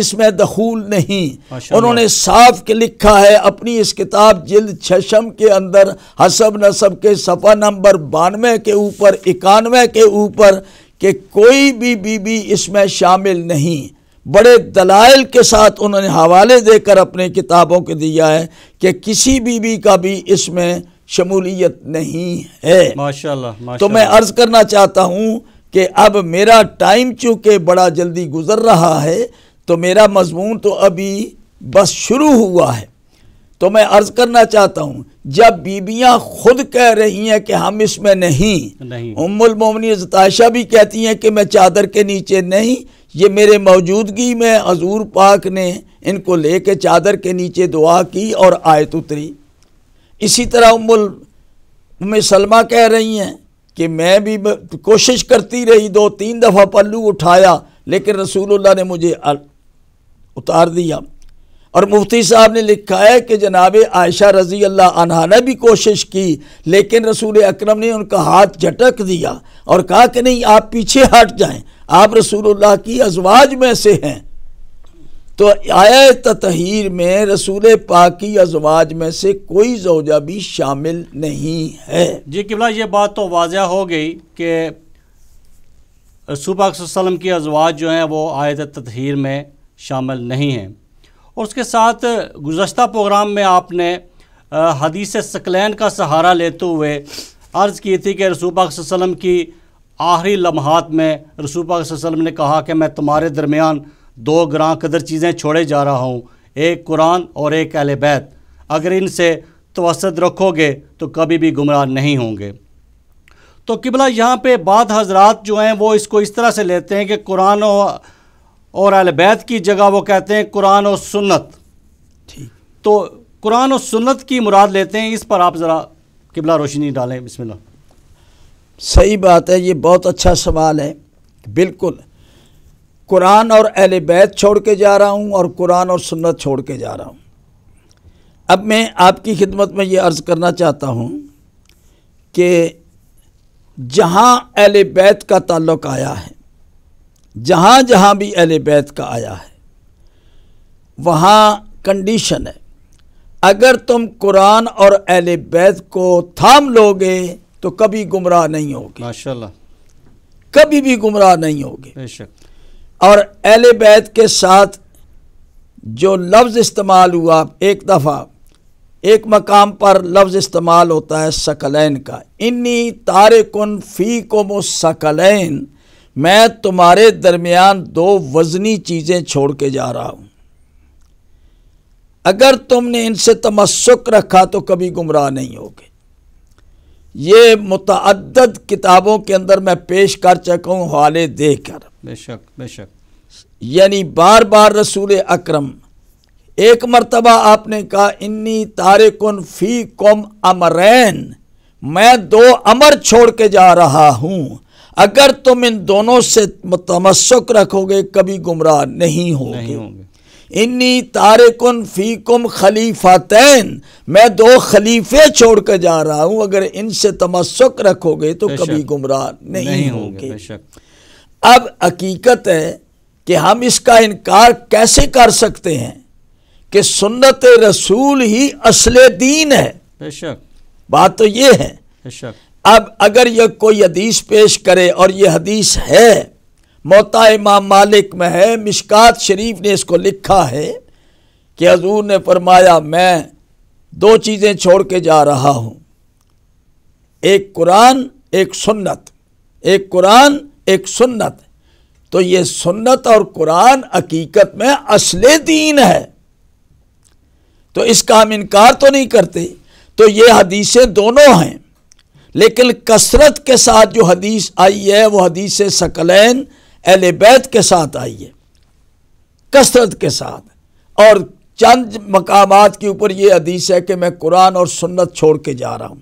اس میں دخول نہیں انہوں نے صاف لکھا ہے اپنی اس کتاب جلد چھشم کے اندر حسب نصب کے صفحہ نمبر بانوے کے اوپر اکانوے کے اوپر کہ کوئی بھی بی بی اس میں شامل نہیں بڑے دلائل کے ساتھ انہوں نے حوالے دے کر اپنے کتابوں کے دیا ہے کہ کسی بی بی کا بھی اس میں شمولیت نہیں ہے تو میں عرض کرنا چاہتا ہوں کہ اب میرا ٹائم چونکہ بڑا جلدی گزر رہا ہے تو میرا مضمون تو ابھی بس شروع ہوا ہے تو میں عرض کرنا چاہتا ہوں جب بیبیاں خود کہہ رہی ہیں کہ ہم اس میں نہیں ام المومنی عائشہ بھی کہتی ہیں کہ میں چادر کے نیچے نہیں یہ میرے موجودگی میں حضور پاک نے ان کو لے کے چادر کے نیچے دعا کی اور آیت اتری اسی طرح ام سلمہ کہہ رہی ہیں کہ میں بھی کوشش کرتی رہی دو تین دفعہ پلو اٹھایا لیکن رسول اللہ نے مجھے اتار دیا اور مفتی صاحب نے لکھا ہے کہ جناب عائشہ رضی اللہ عنہ نے بھی کوشش کی لیکن رسول اکرم نے ان کا ہاتھ جھٹک دیا اور کہا کہ نہیں آپ پیچھے ہٹ جائیں آپ رسول اللہ کی ازواج میں سے ہیں تو آیا تطہیر میں رسول پاک کی ازواج میں سے کوئی زوجہ بھی شامل نہیں ہے جی کبلا یہ بات تو واضح ہو گئی کہ رسول پاک صلی اللہ علیہ وسلم کی ازواج جو ہیں وہ آیت تطہیر میں شامل نہیں ہیں اور اس کے ساتھ گزشتہ پروگرام میں آپ نے حدیث سکلین کا سہارا لیتے ہوئے عرض کی تھی کہ رسول پاک صلی اللہ علیہ وسلم کی آخری لمحات میں رسول پاک صلی اللہ علیہ وسلم نے کہا کہ میں تمہارے درمیان دو گران قدر چیزیں چھوڑے جا رہا ہوں ایک قرآن اور ایک بیت اگر ان سے توسط رکھو گے تو کبھی بھی گمراہ نہیں ہوں گے تو قبلہ یہاں پہ بعد حضرات جو ہیں وہ اس کو اس طرح سے لیتے ہیں کہ قرآن اور اہل بیت کی جگہ وہ کہتے ہیں قرآن و سنت ٹھیک تو قرآن و سنت کی مراد لیتے ہیں اس پر آپ ذرا قبلہ روشنی ڈالیں بسم اللہ صحیح بات ہے یہ بہت اچھا سوال ہے بالکل قرآن اور اہل بیت چھوڑ کے جا رہا ہوں اور قرآن اور سنت چھوڑ کے جا رہا ہوں اب میں آپ کی خدمت میں یہ عرض کرنا چاہتا ہوں کہ جہاں اہل بیت کا تعلق آیا ہے جہاں جہاں بھی اہل بیت کا آیا ہے وہاں کنڈیشن ہے اگر تم قرآن اور اہل بیت کو تھام لو گے تو کبھی گمراہ نہیں ہوگے ماشاءاللہ کبھی بھی گمراہ نہیں ہوگے اور اہل بیت کے ساتھ جو لفظ استعمال ہوا ایک دفعہ ایک مقام پر لفظ استعمال ہوتا ہے سکلین کا انی تارکن فی کم و سکلین میں تمہارے درمیان دو وزنی چیزیں چھوڑ کے جا رہا ہوں اگر تم نے ان سے تمسک رکھا تو کبھی گمراہ نہیں ہوگے یہ متعدد کتابوں کے اندر میں پیش کر چکا ہوں حوالے دے کر بے شک بے شک یعنی بار بار رسول اکرم ایک مرتبہ آپ نے کہا انی تارکن فی کم امرین میں دو امر چھوڑ کے جا رہا ہوں اگر تم ان دونوں سے متمسک رکھو گے کبھی گمراہ نہیں ہوگے انی تارکن فیکم خلیفہ تین میں دو خلیفے چھوڑ کر جا رہا ہوں اگر ان سے تمسک رکھو گے تو کبھی گمراہ نہیں گے اب حقیقت ہے کہ ہم اس کا انکار کیسے کر سکتے ہیں کہ سنت رسول ہی اصل دین ہے بات تو یہ ہے اب اگر یہ کوئی حدیث پیش کرے اور یہ حدیث ہے موتا امام مالک میں ہے مشکات شریف نے اس کو لکھا ہے کہ حضور نے فرمایا میں دو چیزیں چھوڑ کے جا رہا ہوں ایک قرآن ایک سنت ایک قرآن ایک سنت تو یہ سنت اور قرآن حقیقت میں اصل دین ہے تو اس کا ہم انکار تو نہیں کرتے تو یہ حدیثیں دونوں ہیں لیکن کثرت کے ساتھ جو حدیث آئی ہے وہ حدیث سکلین اہل بیت کے ساتھ آئیے کثرت کے ساتھ اور چند مقامات کے اوپر یہ عدیث ہے کہ میں قرآن اور سنت چھوڑ کے جا رہا ہوں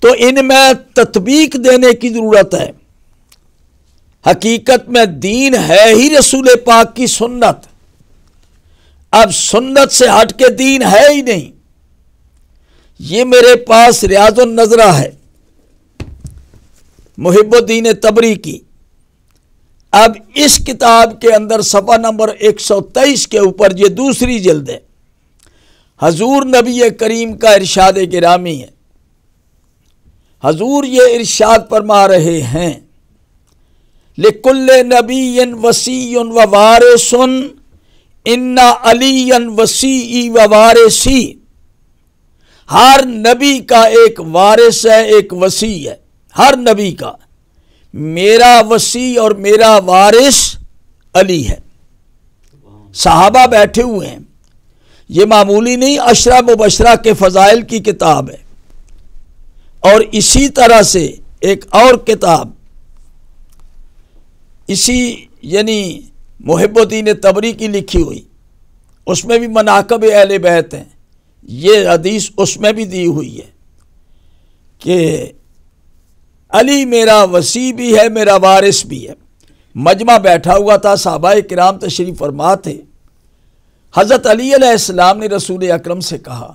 تو ان میں تطبیق دینے کی ضرورت ہے حقیقت میں دین ہے ہی رسول پاک کی سنت اب سنت سے ہٹ کے دین ہے ہی نہیں یہ میرے پاس ریاض النظرہ ہے محب الدین تبری کی اب اس کتاب کے اندر صفحہ نمبر ایک سو تیئیس کے اوپر یہ دوسری جلد ہے حضور نبی کریم کا ارشاد گرامی ہے حضور یہ ارشاد فرما رہے ہیں لکل نبی وسیع وار سن انا علی وسیع و سی ہر نبی کا ایک وارث ہے ایک وسیع ہے ہر نبی کا میرا وسیع اور میرا وارث علی ہے صحابہ بیٹھے ہوئے ہیں یہ معمولی نہیں اشرا مبشرہ کے فضائل کی کتاب ہے اور اسی طرح سے ایک اور کتاب اسی یعنی محب الدین تبری کی لکھی ہوئی اس میں بھی مناقب اہل بیت ہیں یہ حدیث اس میں بھی دی ہوئی ہے کہ علی میرا وسیع بھی ہے میرا وارث بھی ہے مجمع بیٹھا ہوا تھا صحابہ کرام تشریف فرما تھے حضرت علی علیہ السلام نے رسول اکرم سے کہا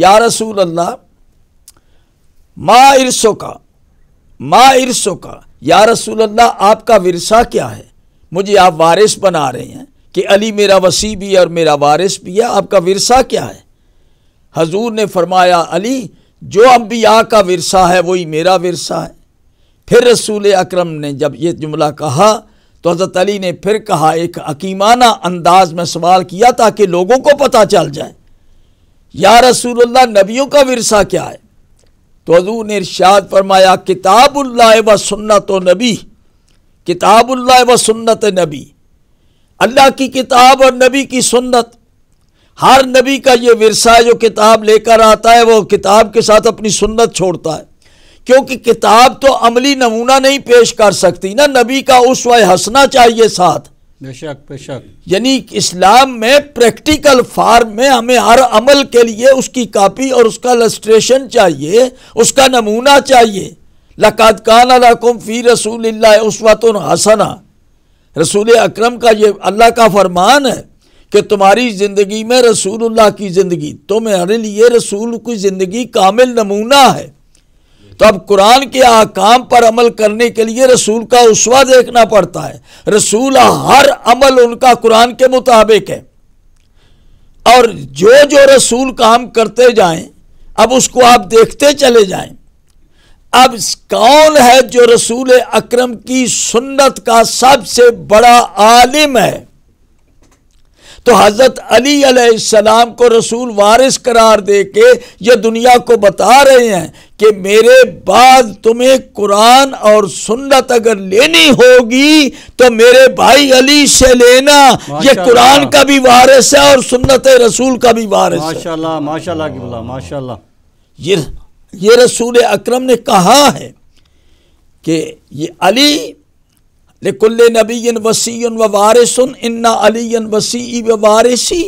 یا رسول اللہ ما عرصوں کا ما عرصوں کا یا رسول اللہ آپ کا ورثہ کیا ہے مجھے آپ وارث بنا رہے ہیں کہ علی میرا وسیع بھی ہے اور میرا وارث بھی ہے آپ کا ورثہ کیا ہے حضور نے فرمایا علی جو انبیاء کا ورثہ ہے وہی میرا ورثہ ہے پھر رسول اکرم نے جب یہ جملہ کہا تو حضرت علی نے پھر کہا ایک حکیمانہ انداز میں سوال کیا تاکہ لوگوں کو پتہ چل جائے یا رسول اللہ نبیوں کا ورثہ کیا ہے تو حضور نے ارشاد فرمایا کتاب اللہ و سنت و نبی کتاب اللہ و سنت نبی اللہ کی کتاب اور نبی کی سنت ہر نبی کا یہ ورثہ ہے جو کتاب لے کر آتا ہے وہ کتاب کے ساتھ اپنی سنت چھوڑتا ہے کیونکہ کتاب تو عملی نمونہ نہیں پیش کر سکتی نا نبی کا اس وسنا چاہیے ساتھ بے شک بے شک یعنی اسلام میں پریکٹیکل فارم میں ہمیں ہر عمل کے لیے اس کی کاپی اور اس اس کا کا لسٹریشن چاہیے نمونہ چاہیے لقات کان فی رسول اللہ اس الحسنہ رسول اکرم کا یہ اللہ کا فرمان ہے کہ تمہاری زندگی میں رسول اللہ کی زندگی تمہارے لیے رسول کی زندگی کامل نمونہ ہے تو اب قرآن کے احکام پر عمل کرنے کے لیے رسول کا اسوا دیکھنا پڑتا ہے رسول ہر عمل ان کا قرآن کے مطابق ہے اور جو جو رسول کام کرتے جائیں اب اس کو آپ دیکھتے چلے جائیں اب کون ہے جو رسول اکرم کی سنت کا سب سے بڑا عالم ہے تو حضرت علی علیہ السلام کو رسول وارث قرار دے کے یہ دنیا کو بتا رہے ہیں کہ میرے بعد تمہیں قرآن اور سنت اگر لینی ہوگی تو میرے بھائی علی سے لینا یہ قرآن کا بھی وارث ہے اور سنت رسول کا بھی وارث ہے ماشاءاللہ ماشاءاللہ ماشاءاللہ یہ رسول اکرم نے کہا ہے کہ یہ علی لکل نبی وسیع و وارثن علی وسیع و وارثی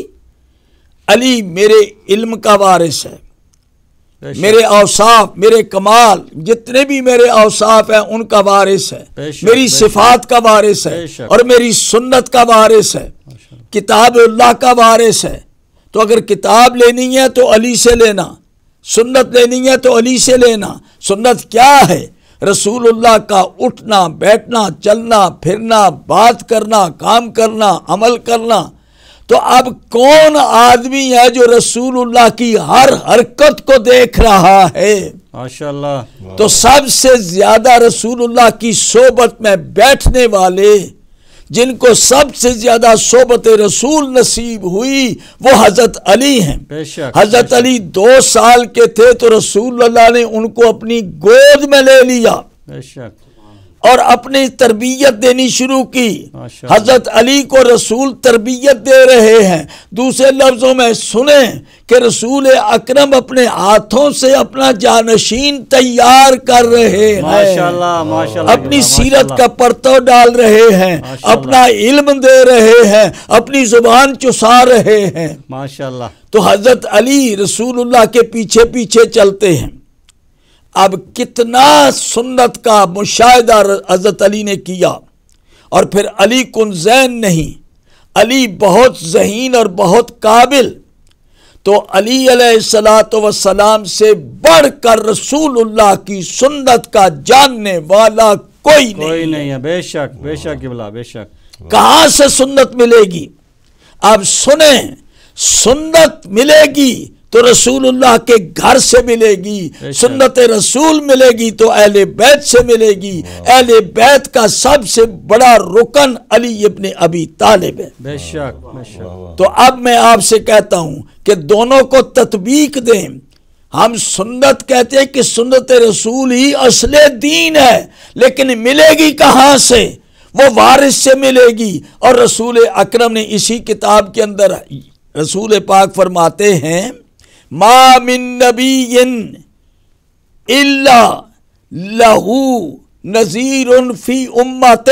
علی میرے علم کا وارث ہے میرے اوصاف میرے کمال جتنے بھی میرے اوصاف ہیں ان کا وارث ہے میری صفات کا وارث ہے اور میری سنت کا وارث ہے کتاب اللہ کا وارث ہے تو اگر کتاب لینی ہے تو علی سے لینا سنت لینی ہے تو علی سے لینا سنت کیا ہے رسول اللہ کا اٹھنا بیٹھنا چلنا پھرنا بات کرنا کام کرنا عمل کرنا تو اب کون آدمی ہے جو رسول اللہ کی ہر حرکت کو دیکھ رہا ہے تو سب سے زیادہ رسول اللہ کی صحبت میں بیٹھنے والے جن کو سب سے زیادہ صحبت رسول نصیب ہوئی وہ حضرت علی ہیں حضرت علی دو سال کے تھے تو رسول اللہ نے ان کو اپنی گود میں لے لیا بے شک اور اپنی تربیت دینی شروع کی حضرت علی کو رسول تربیت دے رہے ہیں دوسرے لفظوں میں سنیں کہ رسول اکرم اپنے ہاتھوں سے اپنا جانشین تیار کر رہے ہیں اپنی سیرت کا پرتو ڈال رہے ہیں اپنا علم دے رہے ہیں اپنی زبان چسا رہے ہیں تو حضرت علی رسول اللہ کے پیچھے پیچھے چلتے ہیں اب کتنا سنت کا مشاہدہ عزت علی نے کیا اور پھر علی کن زین نہیں علی بہت ذہین اور بہت قابل تو علی علیہ السلاۃ وسلام سے بڑھ کر رسول اللہ کی سنت کا جاننے والا کوئی نہیں ہے بے شک بے شک بلا بے شک کہاں سے سنت ملے گی اب سنیں سنت ملے گی تو رسول اللہ کے گھر سے ملے گی سنت رسول ملے گی تو اہل بیت سے ملے گی اہل بیت کا سب سے بڑا رکن علی ابن ابی طالب ہے تو اب میں آپ سے کہتا ہوں کہ دونوں کو تطبیق دیں ہم سنت کہتے ہیں کہ سنت رسول ہی اصل دین ہے لیکن ملے گی کہاں سے وہ وارث سے ملے گی اور رسول اکرم نے اسی کتاب کے اندر رسول پاک فرماتے ہیں ما من نبی الا لہو نذیر فی امتہ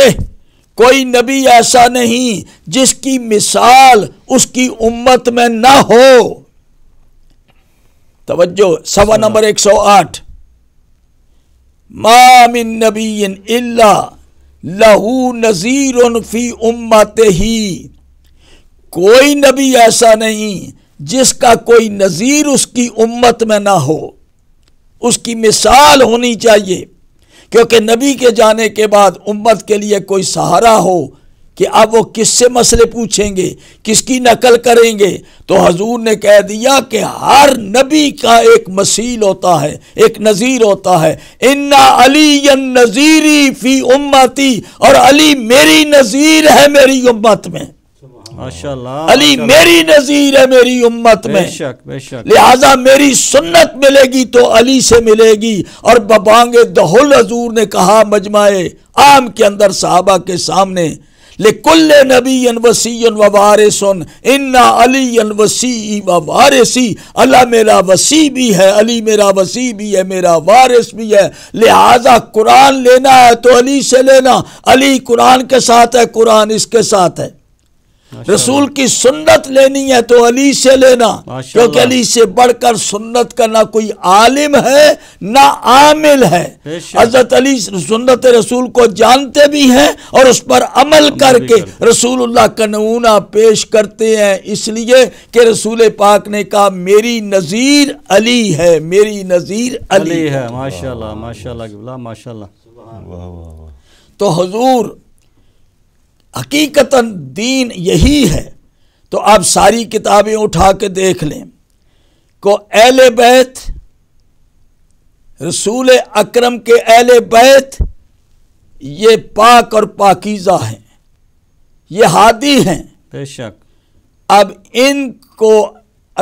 کوئی نبی ایسا نہیں جس کی مثال اس کی امت میں نہ ہو توجہ سوا نمبر ایک سو آٹھ من نبی ان لہو نذیر فی امت ہی کوئی نبی ایسا نہیں جس کا کوئی نظیر اس کی امت میں نہ ہو اس کی مثال ہونی چاہیے کیونکہ نبی کے جانے کے بعد امت کے لیے کوئی سہارا ہو کہ اب وہ کس سے مسئلے پوچھیں گے کس کی نقل کریں گے تو حضور نے کہہ دیا کہ ہر نبی کا ایک مسیل ہوتا ہے ایک نظیر ہوتا ہے انا علی نظیری فی امتی اور علی میری نظیر ہے میری امت میں علی میری نظیر ہے میری امت میں لہٰذا میری سنت ملے گی تو علی سے ملے گی اور ببانگ کہا مجمع عام کے اندر صحابہ کے سامنے وارثن علی وسیع وَوَارِسِ اللہ میرا بھی ہے علی میرا وسی بھی ہے میرا وارث بھی ہے لہٰذا قرآن لینا ہے تو علی سے لینا علی قرآن کے ساتھ ہے قرآن اس کے ساتھ ہے رسول کی سنت لینی ہے تو علی سے لینا کیونکہ علی سے بڑھ کر سنت کا نہ کوئی عالم ہے نہ عامل ہے حضرت علی سنت رسول کو جانتے بھی ہیں اور اس پر عمل کر کے رسول اللہ کا نمونہ پیش کرتے ہیں اس لیے کہ رسول پاک نے کہا میری نظیر علی ہے میری نظیر علی ہے ماشاءاللہ ماشاءاللہ ماشاءاللہ تو حضور حقیقتاً دین یہی ہے تو آپ ساری کتابیں اٹھا کے دیکھ لیں کو اہل بیت رسول اکرم کے اہل بیت یہ پاک اور پاکیزہ ہیں یہ ہادی ہیں بے شک اب ان کو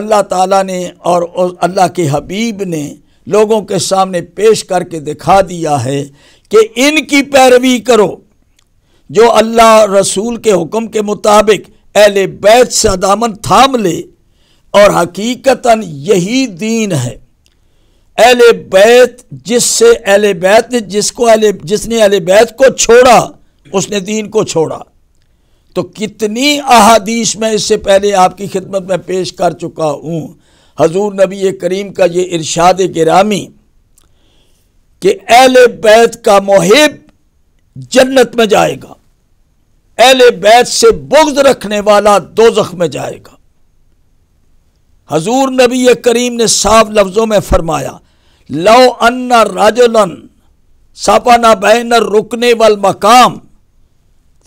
اللہ تعالیٰ نے اور اللہ کے حبیب نے لوگوں کے سامنے پیش کر کے دکھا دیا ہے کہ ان کی پیروی کرو جو اللہ رسول کے حکم کے مطابق اہل بیت سے دامن تھام لے اور حقیقتاً یہی دین ہے اہل بیت جس سے اہل بیت نے جس کو اہل جس نے اہل بیت کو چھوڑا اس نے دین کو چھوڑا تو کتنی احادیث میں اس سے پہلے آپ کی خدمت میں پیش کر چکا ہوں حضور نبی کریم کا یہ ارشاد گرامی کہ اہل بیت کا محب جنت میں جائے گا اہل بیت سے بغض رکھنے والا دوزخ میں جائے گا حضور نبی کریم نے صاف لفظوں میں فرمایا لو ان راجلن ساپانہ بین رکنے وال مقام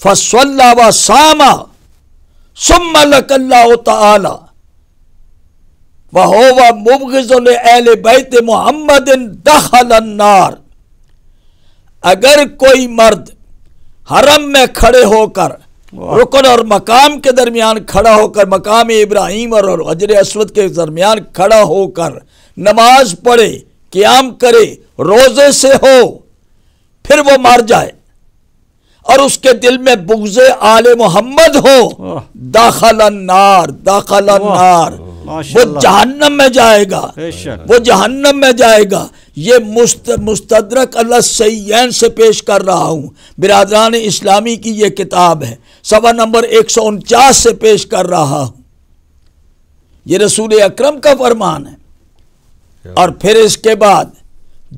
فسول و ساما سم کل مبغض و بیت محمد دخل النار اگر کوئی مرد حرم میں کھڑے ہو کر رکن اور مقام کے درمیان کھڑا ہو کر مقام ابراہیم اور حجر اسود کے درمیان کھڑا ہو کر نماز پڑھے قیام کرے روزے سے ہو پھر وہ مر جائے اور اس کے دل میں بغض آل محمد ہو داخل النار داخل النار وہ جہنم میں جائے گا وہ جہنم میں جائے گا یہ مستدرک اللہ سیین سے پیش کر رہا ہوں برادران اسلامی کی یہ کتاب ہے سوا نمبر ایک سو انچاس سے پیش کر رہا ہوں یہ رسول اکرم کا فرمان ہے اور پھر اس کے بعد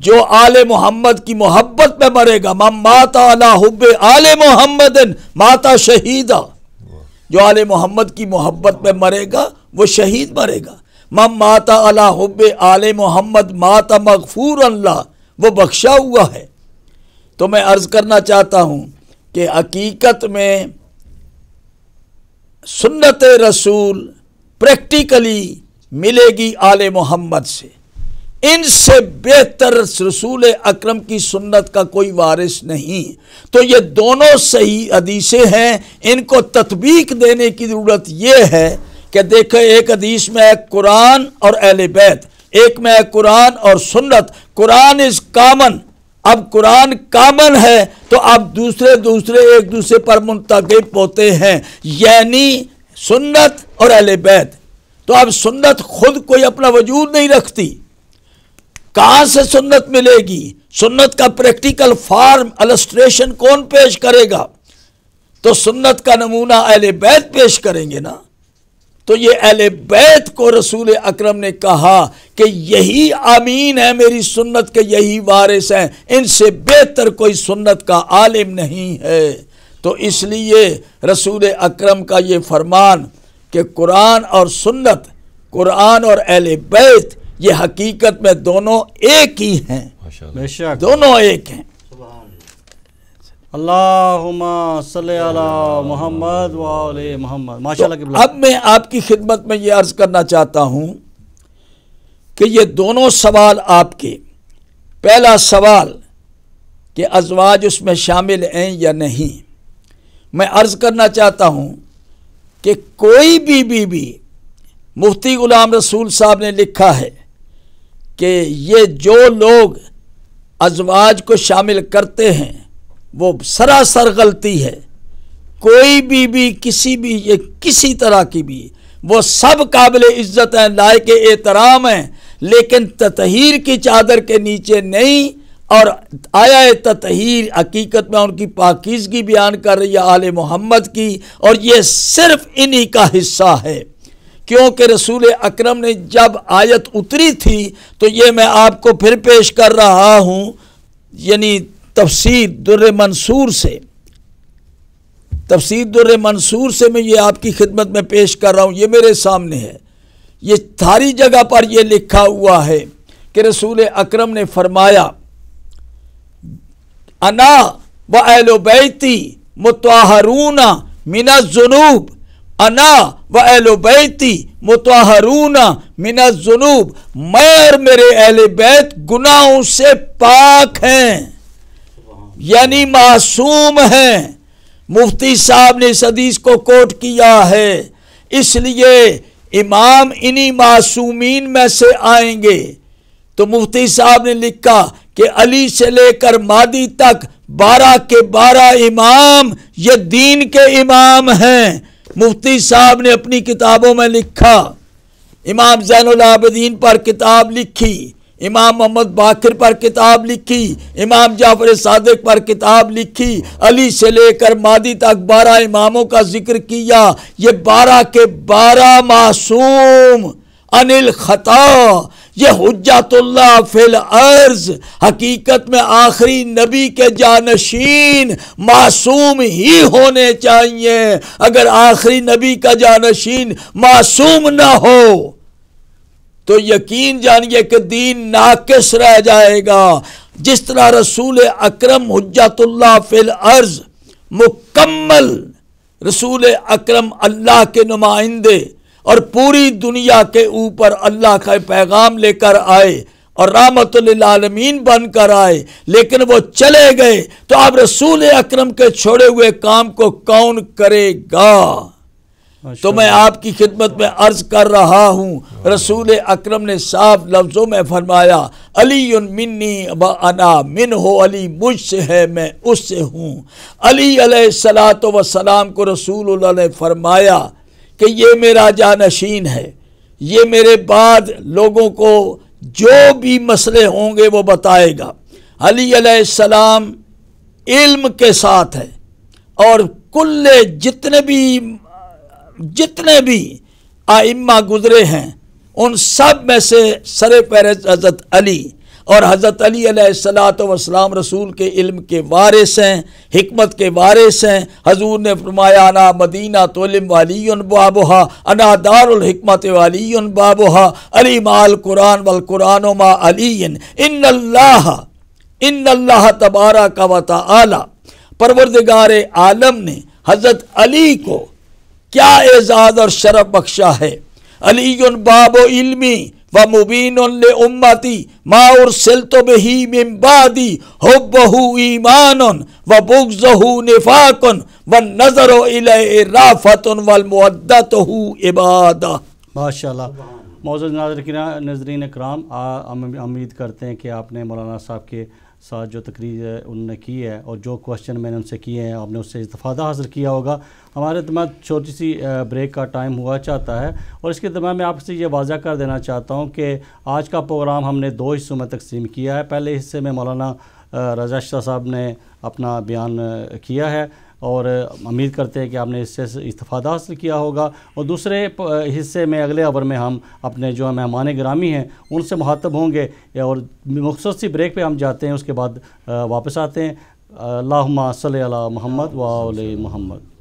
جو آل محمد کی محبت میں مرے گا ماتا اللہ ہب علیہ محمد ماتا شہیدہ جو آل محمد کی محبت میں مرے گا وہ شہید مرے گا مم ماتا اللہ حب آل محمد ماتا مغفور اللہ وہ بخشا ہوا ہے تو میں عرض کرنا چاہتا ہوں کہ حقیقت میں سنت رسول پریکٹیکلی ملے گی آل محمد سے ان سے بہتر رسول اکرم کی سنت کا کوئی وارث نہیں تو یہ دونوں صحیح عدیثیں ہیں ان کو تطبیق دینے کی ضرورت یہ ہے کہ دیکھیں ایک حدیث میں ہے قرآن اور اہل بیت ایک میں ہے قرآن اور سنت قرآن از کامن اب قرآن کامن ہے تو اب دوسرے دوسرے ایک دوسرے پر منتخب ہوتے ہیں یعنی سنت اور اہل بیت تو اب سنت خود کوئی اپنا وجود نہیں رکھتی کہاں سے سنت ملے گی سنت کا پریکٹیکل فارم السٹریشن کون پیش کرے گا تو سنت کا نمونہ اہل بیت پیش کریں گے نا تو یہ اہل بیت کو رسول اکرم نے کہا کہ یہی آمین ہے میری سنت کے یہی وارث ہیں ان سے بہتر کوئی سنت کا عالم نہیں ہے تو اس لیے رسول اکرم کا یہ فرمان کہ قرآن اور سنت قرآن اور اہل بیت یہ حقیقت میں دونوں ایک ہی ہیں دونوں ایک ہیں اللہم محمد وال محمد ماشاء اللہ اب میں آپ کی خدمت میں یہ عرض کرنا چاہتا ہوں کہ یہ دونوں سوال آپ کے پہلا سوال کہ ازواج اس میں شامل ہیں یا نہیں میں عرض کرنا چاہتا ہوں کہ کوئی بھی بیوی مفتی غلام رسول صاحب نے لکھا ہے کہ یہ جو لوگ ازواج کو شامل کرتے ہیں وہ سراسر غلطی ہے کوئی بھی بھی کسی بھی یہ کسی طرح کی بھی وہ سب قابل عزت ہیں لائق احترام ہیں لیکن تطہیر کی چادر کے نیچے نہیں اور آیا تطہیر حقیقت میں ان کی پاکیزگی بیان کر رہی ہے آل محمد کی اور یہ صرف انہی کا حصہ ہے کیونکہ رسول اکرم نے جب آیت اتری تھی تو یہ میں آپ کو پھر پیش کر رہا ہوں یعنی تفسیر در منصور سے تفسیر در منصور سے میں یہ آپ کی خدمت میں پیش کر رہا ہوں یہ میرے سامنے ہے یہ تھاری جگہ پر یہ لکھا ہوا ہے کہ رسول اکرم نے فرمایا انا و اہل و بیتی متحرون مینا جنوب انا و اہل و بیتی متحرون مینا جنوب اور میرے اہل بیت گناہوں سے پاک ہیں یعنی معصوم ہیں مفتی صاحب نے اس حدیث کو کوٹ کیا ہے اس لیے امام انہی معصومین میں سے آئیں گے تو مفتی صاحب نے لکھا کہ علی سے لے کر مادی تک بارہ کے بارہ امام یہ دین کے امام ہیں مفتی صاحب نے اپنی کتابوں میں لکھا امام زین العابدین پر کتاب لکھی امام محمد باقر پر کتاب لکھی امام جعفر صادق پر کتاب لکھی علی سے لے کر مادی تک بارہ اماموں کا ذکر کیا یہ بارہ کے بارہ معصوم ان الخطا یہ حجت اللہ فی الارض حقیقت میں آخری نبی کے جانشین معصوم ہی ہونے چاہیے اگر آخری نبی کا جانشین معصوم نہ ہو تو یقین جانیے کہ دین ناقص رہ جائے گا جس طرح رسول اکرم حجت اللہ فی الارض مکمل رسول اکرم اللہ کے نمائندے اور پوری دنیا کے اوپر اللہ کا پیغام لے کر آئے اور رحمت للعالمین بن کر آئے لیکن وہ چلے گئے تو اب رسول اکرم کے چھوڑے ہوئے کام کو کون کرے گا تو میں آپ کی خدمت میں عرض کر رہا ہوں رسول اکرم نے صاف لفظوں میں فرمایا علی منی و انا من ہو علی مجھ سے ہے میں اس سے ہوں علی علیہ السلاۃ وسلام کو رسول اللہ نے فرمایا کہ یہ میرا جانشین ہے یہ میرے بعد لوگوں کو جو بھی مسئلے ہوں گے وہ بتائے گا علی علیہ السلام علم کے ساتھ ہے اور کل جتنے بھی جتنے بھی آئمہ گزرے ہیں ان سب میں سے سر پیرز حضرت علی اور حضرت علی علیہ السلاۃ وسلام رسول کے علم کے وارث ہیں حکمت کے وارث ہیں حضور نے فرمایا انا مدینہ علم والی بابوہا انا دار الحکمت والی بابوہا علی مال قرآن والقرآن ما علی ان اللہ ان اللہ تبارہ کا وطا اعلیٰ پروردگار عالم نے حضرت علی کو کیا اعزاز اور شرف بخشا ہے علی باب و علمی و مبین امتی ما ارسلت بہی من بعدی حبہ ایمان و بغضہ نفاق و نظر الی رافت والمودت عبادہ ماشاءاللہ معزز ناظرین اکرام امید کرتے ہیں کہ آپ نے مولانا صاحب کے ساتھ جو تقریر انہوں نے کی ہے اور جو کوشچن میں نے ان سے کیے ہیں آپ نے اس سے استفادہ حاصل کیا ہوگا ہمارے دماغ چھوٹی سی بریک کا ٹائم ہوا چاہتا ہے اور اس کے دماغ میں آپ سے یہ واضح کر دینا چاہتا ہوں کہ آج کا پروگرام ہم نے دو حصوں میں تقسیم کیا ہے پہلے حصے میں مولانا رضا شاہ صاحب نے اپنا بیان کیا ہے اور امید کرتے ہیں کہ آپ نے اس سے استفادہ حاصل کیا ہوگا اور دوسرے حصے میں اگلے ابھر میں ہم اپنے جو مہمان گرامی ہیں ان سے محاطب ہوں گے اور مخصوص سی بریک پہ ہم جاتے ہیں اس کے بعد واپس آتے ہیں اللہم صلی اللہ محمد وول محمد